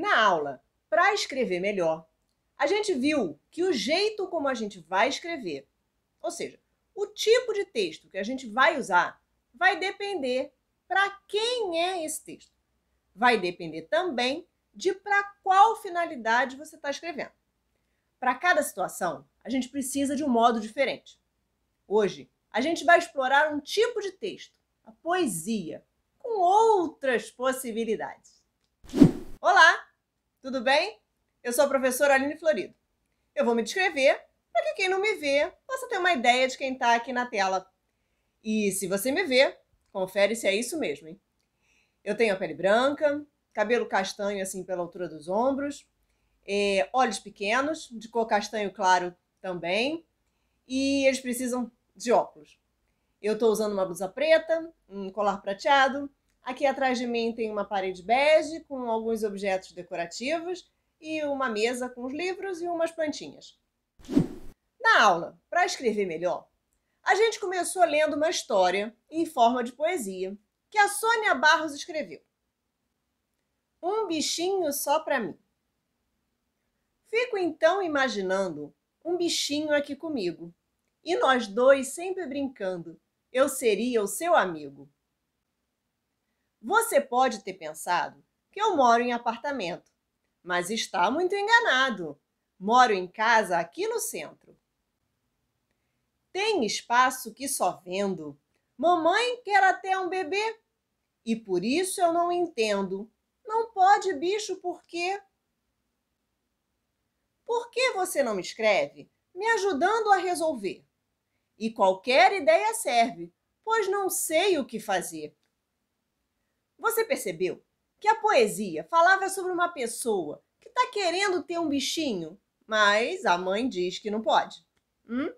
Na aula, para escrever melhor, a gente viu que o jeito como a gente vai escrever, ou seja, o tipo de texto que a gente vai usar, vai depender para quem é esse texto. Vai depender também de para qual finalidade você está escrevendo. Para cada situação, a gente precisa de um modo diferente. Hoje, a gente vai explorar um tipo de texto, a poesia, com outras possibilidades. Tudo bem? Eu sou a professora Aline Florido. Eu vou me descrever para que quem não me vê possa ter uma ideia de quem está aqui na tela. E se você me vê, confere se é isso mesmo, hein? Eu tenho a pele branca, cabelo castanho assim pela altura dos ombros, é, olhos pequenos, de cor castanho claro também, e eles precisam de óculos. Eu estou usando uma blusa preta, um colar prateado, Aqui atrás de mim tem uma parede bege com alguns objetos decorativos e uma mesa com os livros e umas plantinhas. Na aula, para escrever melhor, a gente começou lendo uma história em forma de poesia que a Sônia Barros escreveu. Um bichinho só para mim. Fico então imaginando um bichinho aqui comigo e nós dois sempre brincando. Eu seria o seu amigo. Você pode ter pensado que eu moro em apartamento, mas está muito enganado. Moro em casa aqui no centro. Tem espaço que só vendo. Mamãe quer até um bebê. E por isso eu não entendo. Não pode, bicho, por quê? Por que você não me escreve? Me ajudando a resolver. E qualquer ideia serve, pois não sei o que fazer. Você percebeu que a poesia falava sobre uma pessoa que está querendo ter um bichinho, mas a mãe diz que não pode? Hum?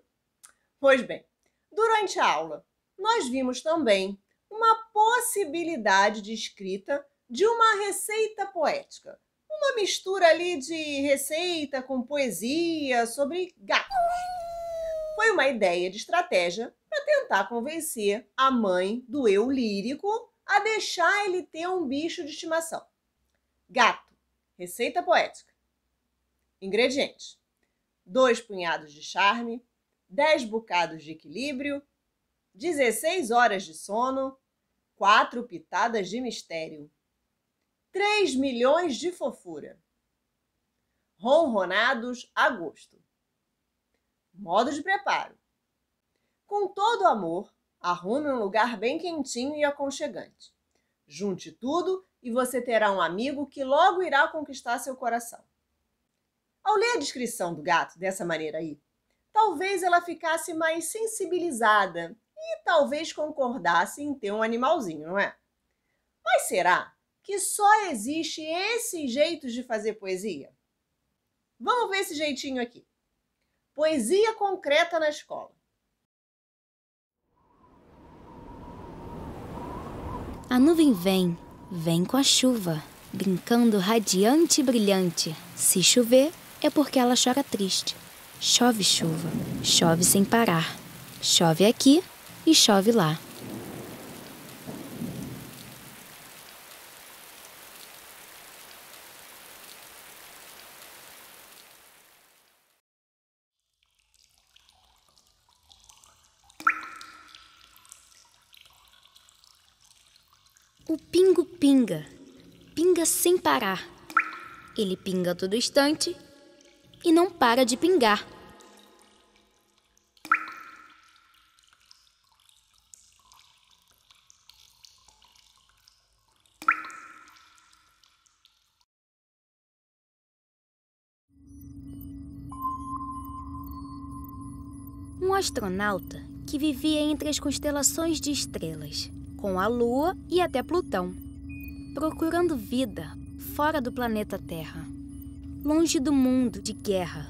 Pois bem, durante a aula, nós vimos também uma possibilidade de escrita de uma receita poética. Uma mistura ali de receita com poesia sobre gatos. Foi uma ideia de estratégia para tentar convencer a mãe do eu lírico a deixar ele ter um bicho de estimação. Gato. Receita poética. Ingredientes: dois punhados de charme, 10 bocados de equilíbrio, 16 horas de sono, quatro pitadas de mistério, 3 milhões de fofura. Ronronados a gosto. Modo de preparo. Com todo amor, Arrume um lugar bem quentinho e aconchegante. Junte tudo e você terá um amigo que logo irá conquistar seu coração. Ao ler a descrição do gato dessa maneira aí, talvez ela ficasse mais sensibilizada e talvez concordasse em ter um animalzinho, não é? Mas será que só existe esse jeito de fazer poesia? Vamos ver esse jeitinho aqui. Poesia concreta na escola. A nuvem vem, vem com a chuva, brincando radiante e brilhante. Se chover, é porque ela chora triste. Chove chuva, chove sem parar. Chove aqui e chove lá. O pingo pinga, pinga sem parar. Ele pinga todo instante e não para de pingar. Um astronauta que vivia entre as constelações de estrelas com a Lua e até Plutão, procurando vida fora do planeta Terra, longe do mundo de guerra.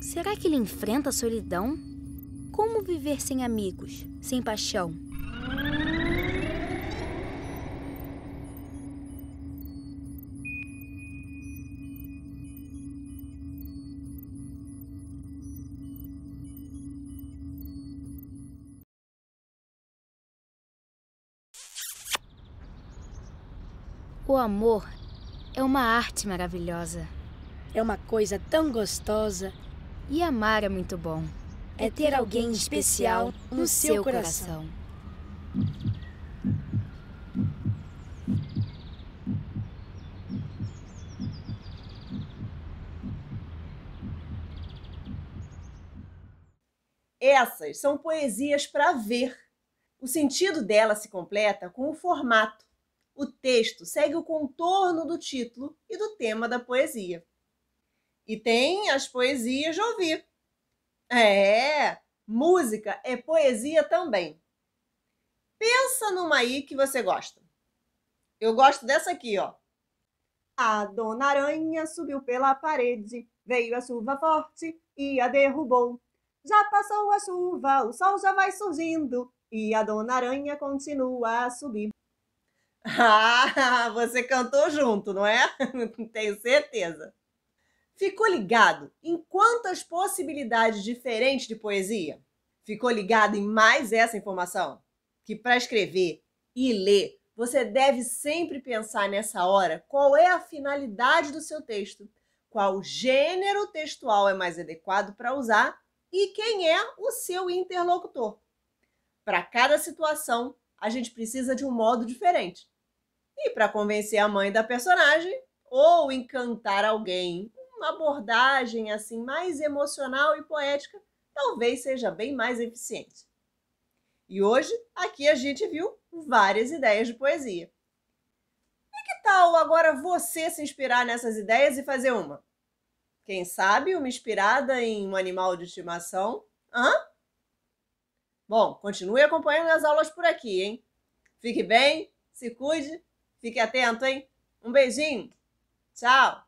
Será que ele enfrenta a solidão? Como viver sem amigos, sem paixão? O amor é uma arte maravilhosa. É uma coisa tão gostosa. E amar é muito bom. É ter alguém especial no seu coração. Essas são poesias para ver. O sentido dela se completa com o formato o texto segue o contorno do título e do tema da poesia. E tem as poesias de ouvir. É, música é poesia também. Pensa numa aí que você gosta. Eu gosto dessa aqui, ó. A dona aranha subiu pela parede, veio a chuva forte e a derrubou. Já passou a chuva, o sol já vai surgindo e a dona aranha continua a subir. Ah, você cantou junto, não é? Tenho certeza. Ficou ligado em quantas possibilidades diferentes de poesia? Ficou ligado em mais essa informação? Que para escrever e ler, você deve sempre pensar nessa hora qual é a finalidade do seu texto, qual gênero textual é mais adequado para usar e quem é o seu interlocutor. Para cada situação, a gente precisa de um modo diferente. E para convencer a mãe da personagem ou encantar alguém, uma abordagem assim mais emocional e poética talvez seja bem mais eficiente. E hoje aqui a gente viu várias ideias de poesia. E que tal agora você se inspirar nessas ideias e fazer uma? Quem sabe uma inspirada em um animal de estimação? Hã? Bom, continue acompanhando as aulas por aqui, hein? Fique bem, se cuide Fique atento, hein? Um beijinho. Tchau.